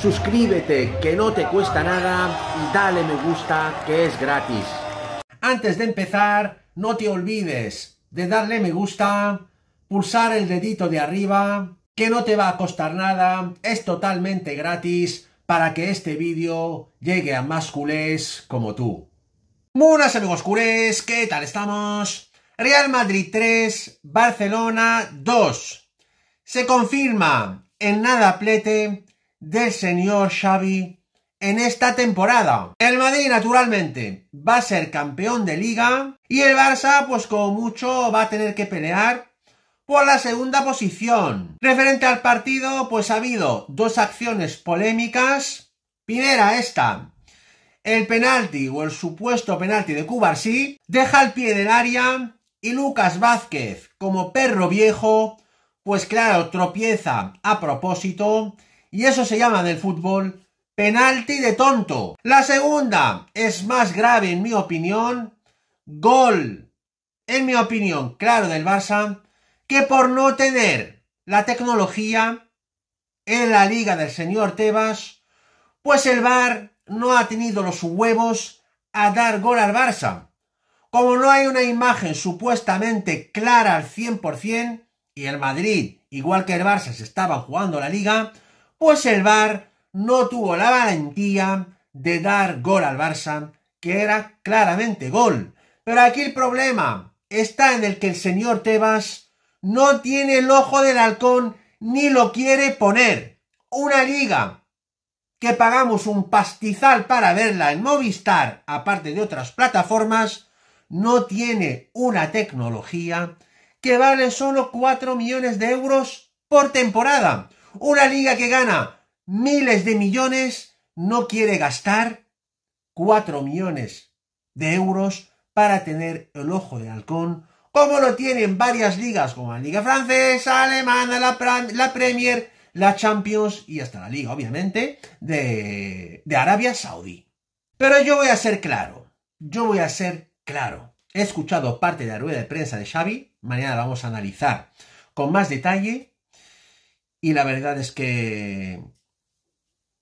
suscríbete que no te cuesta nada y dale me gusta que es gratis. Antes de empezar, no te olvides de darle me gusta, pulsar el dedito de arriba, que no te va a costar nada, es totalmente gratis para que este vídeo llegue a más culés como tú. Buenas amigos culés, ¿qué tal estamos? Real Madrid 3, Barcelona 2. Se confirma en nada plete del señor Xavi en esta temporada. El Madrid, naturalmente, va a ser campeón de liga y el Barça, pues como mucho, va a tener que pelear por la segunda posición. Referente al partido, pues ha habido dos acciones polémicas. Primera, esta. El penalti o el supuesto penalti de sí. deja el pie del área y Lucas Vázquez, como perro viejo, pues claro, tropieza a propósito y eso se llama en el fútbol penalti de tonto. La segunda es más grave, en mi opinión, gol, en mi opinión, claro, del Barça, que por no tener la tecnología en la liga del señor Tebas, pues el Bar no ha tenido los huevos a dar gol al Barça. Como no hay una imagen supuestamente clara al 100%, y el Madrid, igual que el Barça, se estaba jugando la liga, pues el VAR no tuvo la valentía de dar gol al Barça, que era claramente gol. Pero aquí el problema está en el que el señor Tebas no tiene el ojo del halcón ni lo quiere poner. Una liga que pagamos un pastizal para verla en Movistar, aparte de otras plataformas, no tiene una tecnología que vale solo 4 millones de euros por temporada. Una liga que gana miles de millones no quiere gastar 4 millones de euros para tener el ojo de halcón, como lo tienen varias ligas, como la liga francesa, alemana, la, Premier, la Champions y hasta la liga, obviamente, de, de Arabia Saudí. Pero yo voy a ser claro, yo voy a ser claro. He escuchado parte de la rueda de prensa de Xavi, mañana la vamos a analizar con más detalle, y la verdad es que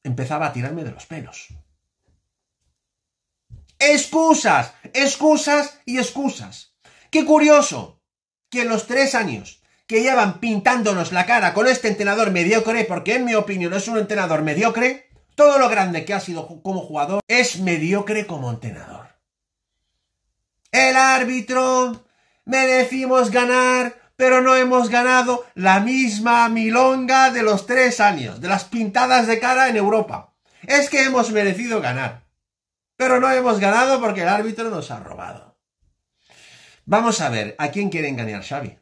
empezaba a tirarme de los pelos. Excusas, excusas y excusas. Qué curioso que en los tres años que llevan pintándonos la cara con este entrenador mediocre, porque en mi opinión es un entrenador mediocre, todo lo grande que ha sido como jugador es mediocre como entrenador. El árbitro, me merecimos ganar, pero no hemos ganado la misma milonga de los tres años, de las pintadas de cara en Europa. Es que hemos merecido ganar, pero no hemos ganado porque el árbitro nos ha robado. Vamos a ver, ¿a quién quiere engañar Xavi?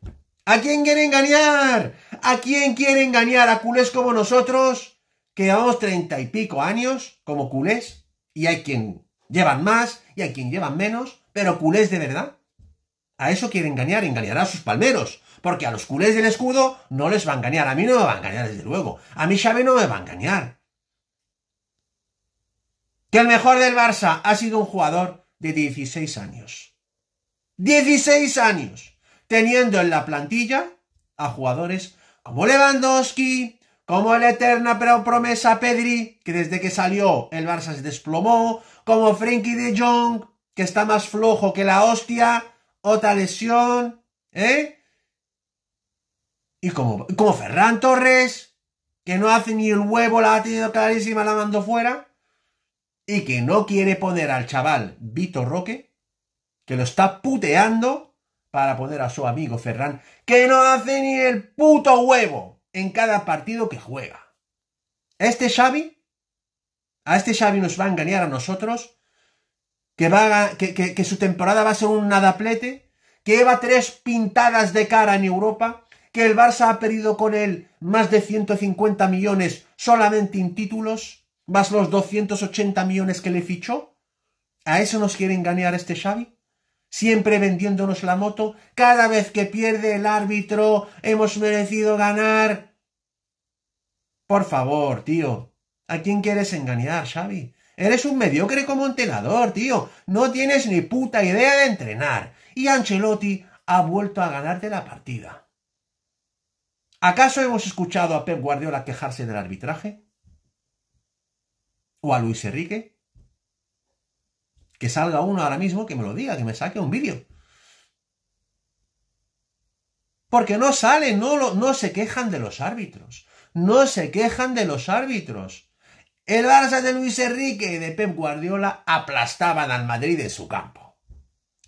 ¿A quién quiere engañar? ¿A quién quiere engañar? ¿A culés como nosotros? Que llevamos treinta y pico años como culés, y hay quien llevan más y hay quien llevan menos, pero culés de verdad. A eso quiere engañar, engañará a sus palmeros, porque a los culés del escudo no les va a engañar. A mí no me va a engañar, desde luego. A mí Xavi no me va a engañar. Que el mejor del Barça ha sido un jugador de 16 años. 16 años. Teniendo en la plantilla a jugadores como Lewandowski, como el eterna pero promesa Pedri, que desde que salió el Barça se desplomó, como Frenkie de Jong, que está más flojo que la hostia, otra lesión, ¿eh? Y como, como Ferran Torres, que no hace ni el huevo, la ha tenido clarísima, la mando fuera. Y que no quiere poner al chaval Vito Roque, que lo está puteando para poner a su amigo Ferran, que no hace ni el puto huevo en cada partido que juega. Este Xavi, a este Xavi nos va a engañar a nosotros, que, va que, que, que su temporada va a ser un nadaplete, que lleva tres pintadas de cara en Europa, que el Barça ha perdido con él más de 150 millones solamente en títulos, más los 280 millones que le fichó? ¿A eso nos quiere engañar este Xavi? Siempre vendiéndonos la moto, cada vez que pierde el árbitro, hemos merecido ganar. Por favor, tío, ¿a quién quieres engañar, Xavi? Eres un mediocre como entrenador, tío. No tienes ni puta idea de entrenar. Y Ancelotti ha vuelto a ganarte la partida. ¿Acaso hemos escuchado a Pep Guardiola quejarse del arbitraje? ¿O a Luis Enrique? Que salga uno ahora mismo que me lo diga, que me saque un vídeo. Porque no sale, no, no se quejan de los árbitros. No se quejan de los árbitros. El Barça de Luis Enrique y de Pep Guardiola aplastaban al Madrid en su campo.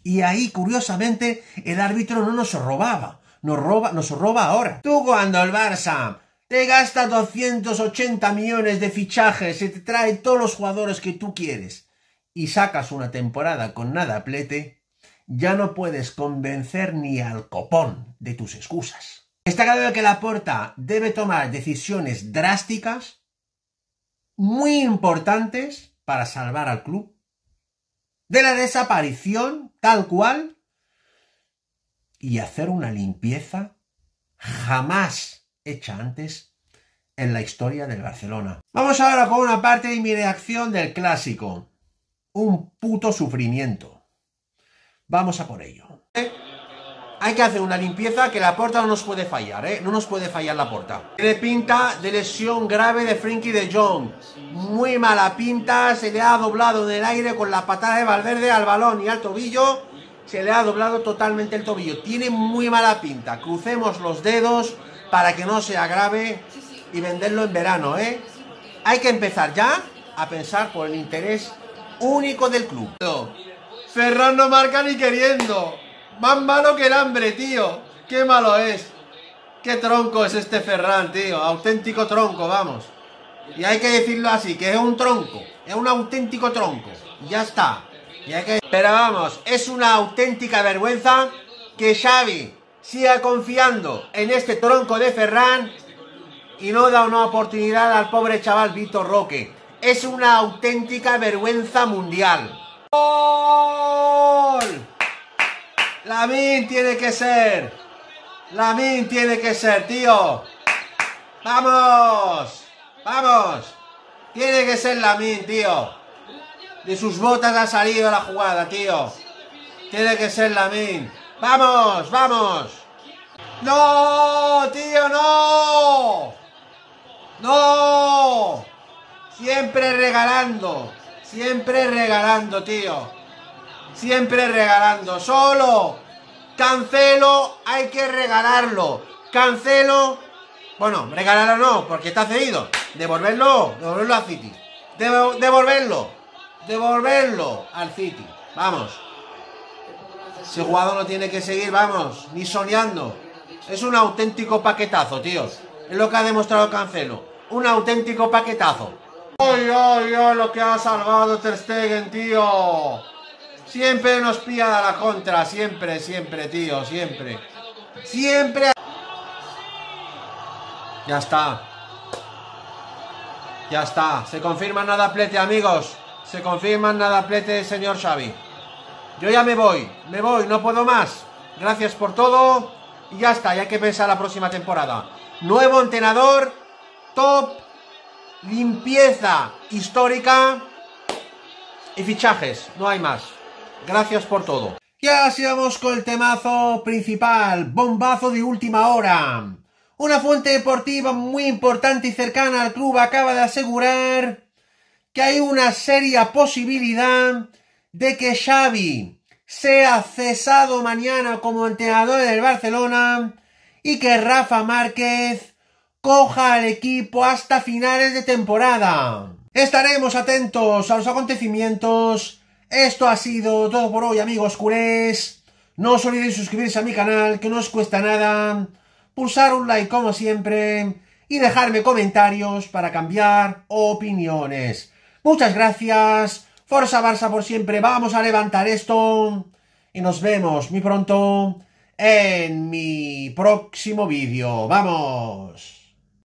Y ahí, curiosamente, el árbitro no nos robaba, nos roba, nos roba ahora. Tú cuando el Barça te gasta 280 millones de fichajes, se te trae todos los jugadores que tú quieres y sacas una temporada con nada plete, ya no puedes convencer ni al copón de tus excusas. Está claro que la porta debe tomar decisiones drásticas, muy importantes, para salvar al club, de la desaparición, tal cual, y hacer una limpieza jamás hecha antes en la historia del Barcelona. Vamos ahora con una parte de mi reacción del clásico. Un puto sufrimiento. Vamos a por ello. Eh, hay que hacer una limpieza que la puerta no nos puede fallar, ¿eh? No nos puede fallar la puerta. Tiene pinta de lesión grave de Frankie de Jong. Muy mala pinta, se le ha doblado en el aire con la patada de Valverde al balón y al tobillo se le ha doblado totalmente el tobillo. Tiene muy mala pinta. Crucemos los dedos para que no se agrave y venderlo en verano, ¿eh? Hay que empezar ya a pensar por el interés único del club. Ferran no marca ni queriendo. Más malo que el hambre, tío. Qué malo es. Qué tronco es este Ferran, tío. Auténtico tronco, vamos. Y hay que decirlo así, que es un tronco. Es un auténtico tronco. Ya está. Pero vamos, es una auténtica vergüenza que Xavi siga confiando en este tronco de Ferran y no da una oportunidad al pobre chaval Vito Roque. Es una auténtica vergüenza mundial. ¡Gol! Lamin tiene que ser. min tiene que ser, tío. ¡Vamos! ¡Vamos! Tiene que ser la min, tío. De sus botas ha salido la jugada, tío. Tiene que ser la min ¡Vamos! ¡Vamos! ¡No! ¡Tío, no! ¡No! Siempre regalando. Siempre regalando, tío. Siempre regalando. Solo. Cancelo, hay que regalarlo. Cancelo. Bueno, regalarlo no, porque está cedido. Devolverlo, devolverlo a City. devolverlo devolverlo al City. Vamos. Ese jugador no tiene que seguir, vamos, ni soñando. Es un auténtico paquetazo, tíos. Es lo que ha demostrado Cancelo. Un auténtico paquetazo. ¡Ay, ay, ay! Lo que ha salvado Ter Stegen, tío. Siempre nos pilla a la contra. Siempre, siempre, tío. Siempre. Siempre. Ya está. Ya está. Se confirma nada plete, amigos. Se confirman Plete, señor Xavi. Yo ya me voy, me voy, no puedo más. Gracias por todo. Y ya está, ya hay que pensar la próxima temporada. Nuevo entrenador, top, limpieza histórica y fichajes. No hay más. Gracias por todo. Y ahora con el temazo principal, bombazo de última hora. Una fuente deportiva muy importante y cercana al club acaba de asegurar que hay una seria posibilidad de que Xavi sea cesado mañana como entrenador del Barcelona y que Rafa Márquez coja al equipo hasta finales de temporada. Estaremos atentos a los acontecimientos. Esto ha sido todo por hoy, amigos culés. No os olvidéis suscribirse a mi canal, que no os cuesta nada. Pulsar un like como siempre y dejarme comentarios para cambiar opiniones. Muchas gracias. Forza Barça por siempre. Vamos a levantar esto. Y nos vemos muy pronto en mi próximo vídeo. ¡Vamos!